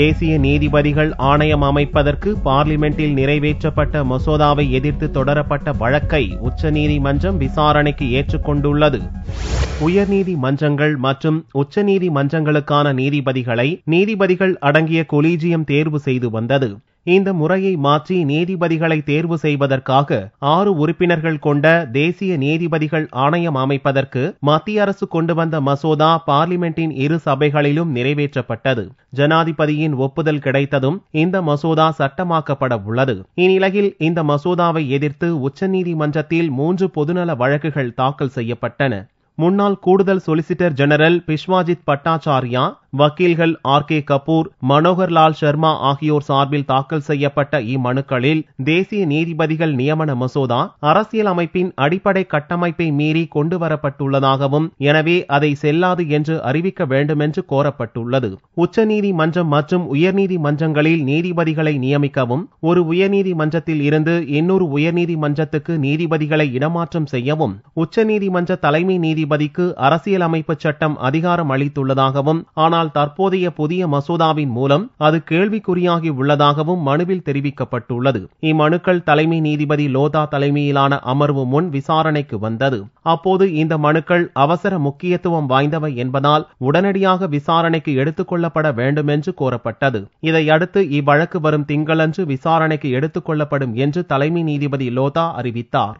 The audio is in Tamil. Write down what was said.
தேசிய நீதிபதிகள் ஆணையம் அமைப்பதற்கு பார்லிமெண்டில் நிறைவேற்றப்பட்ட மசோதாவை எதிர்த்து தொடரப்பட்ட வழக்கை உச்சநீதிமன்றம் விசாரணைக்கு ஏற்றுக்கொண்டுள்ளது உயர்நீதிமன்றங்கள் மற்றும் உச்சநீதிமன்றங்களுக்கான நீதிபதிகளை நீதிபதிகள் அடங்கிய கொலீஜியம் தேர்வு செய்து வந்தது இந்த முறையை மாற்றி நீதிபதிகளை தேர்வு செய்வதற்காக ஆறு உறுப்பினர்கள் கொண்ட தேசிய நீதிபதிகள் ஆணையம் அமைப்பதற்கு மத்திய அரசு கொண்டு வந்த மசோதா பார்லிமெண்டின் இரு சபைகளிலும் நிறைவேற்றப்பட்டது ஜனாதிபதியின் ஒப்புதல் கிடைத்ததும் இந்த மசோதா சட்டமாக்கப்பட உள்ளது இந்நிலையில் இந்த மசோதாவை எதிர்த்து உச்சநீதிமன்றத்தில் மூன்று பொதுநல வழக்குகள் தாக்கல் செய்யப்பட்டன முன்னாள் கூடுதல் சொலிசிட்டர் ஜெனரல் பிஸ்வாஜித் பட்டாச்சாரியா வக்கீல்கள் ஆர் கே கபூர் மனோகர்லால் சர்மா ஆகியோர் சார்பில் தாக்கல் செய்யப்பட்ட இம்மனுக்களில் தேசிய நீதிபதிகள் நியமன மசோதா அரசியல் அமைப்பின் அடிப்படை கட்டமைப்பை மீறி கொண்டுவரப்பட்டுள்ளதாகவும் எனவே அதை செல்லாது என்று அறிவிக்க வேண்டுமென்று கோரப்பட்டுள்ளது உச்சநீதிமன்றம் மற்றும் உயர்நீதிமன்றங்களில் நீதிபதிகளை நியமிக்கவும் ஒரு உயர்நீதிமன்றத்தில் இருந்து இன்னொரு உயர்நீதிமன்றத்துக்கு நீதிபதிகளை இடமாற்றம் செய்யவும் உச்சநீதிமன்ற தலைமை நீதிபதிக்கு அரசியல் அமைப்பு சட்டம் அதிகாரம் அளித்துள்ளதாகவும் ஆனால் ஆனால் தற்போதைய புதிய மசோதாவின் மூலம் அது கேள்விக்குறியாகி உள்ளதாகவும் மனுவில் தெரிவிக்கப்பட்டுள்ளது இம்மனுக்கள் தலைமை நீதிபதி லோதா தலைமையிலான அமர்வு முன் விசாரணைக்கு வந்தது அப்போது இந்த மனுக்கள் அவசர முக்கியத்துவம் வாய்ந்தவை என்பதால் உடனடியாக விசாரணைக்கு எடுத்துக் கொள்ளப்பட வேண்டும் என்று கோரப்பட்டது இதையடுத்து இவ்வழக்கு வரும் திங்களன்று விசாரணைக்கு எடுத்துக் கொள்ளப்படும் என்று தலைமை நீதிபதி லோதா அறிவித்தார்